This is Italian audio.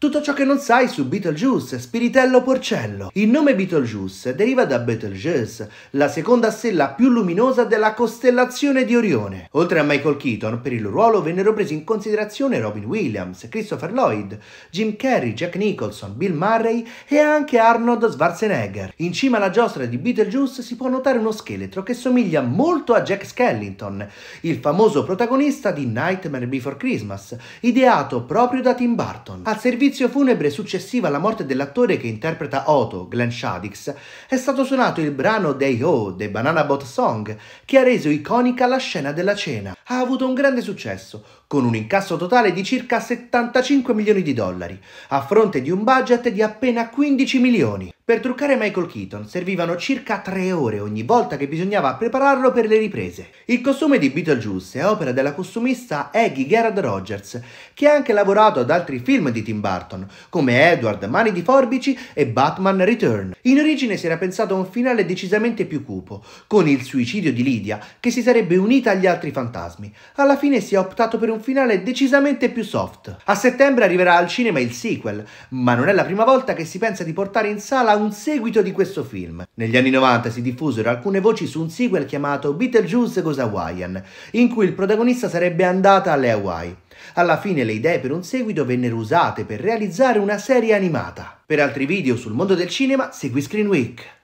Tutto ciò che non sai su Beetlejuice, Spiritello Porcello. Il nome Beetlejuice deriva da Betelgeuse, la seconda stella più luminosa della costellazione di Orione. Oltre a Michael Keaton, per il ruolo vennero presi in considerazione Robin Williams, Christopher Lloyd, Jim Carrey, Jack Nicholson, Bill Murray e anche Arnold Schwarzenegger. In cima alla giostra di Beetlejuice si può notare uno scheletro che somiglia molto a Jack Skellington, il famoso protagonista di Nightmare Before Christmas, ideato proprio da Tim Burton. Al servizio servizio funebre successivo alla morte dell'attore che interpreta Otto, Glenn Shadix, è stato suonato il brano Day Ho, oh, The Banana Boat Song, che ha reso iconica la scena della cena ha avuto un grande successo, con un incasso totale di circa 75 milioni di dollari, a fronte di un budget di appena 15 milioni. Per truccare Michael Keaton servivano circa 3 ore ogni volta che bisognava prepararlo per le riprese. Il costume di Beetlejuice è opera della costumista Aggie Gerard Rogers, che ha anche lavorato ad altri film di Tim Burton, come Edward, Mani di Forbici e Batman Return. In origine si era pensato a un finale decisamente più cupo, con il suicidio di Lydia, che si sarebbe unita agli altri fantasmi fantasmi. Alla fine si è optato per un finale decisamente più soft. A settembre arriverà al cinema il sequel, ma non è la prima volta che si pensa di portare in sala un seguito di questo film. Negli anni 90 si diffusero alcune voci su un sequel chiamato Beetlejuice Goes Hawaiian, in cui il protagonista sarebbe andata alle Hawaii. Alla fine le idee per un seguito vennero usate per realizzare una serie animata. Per altri video sul mondo del cinema segui Screen Week.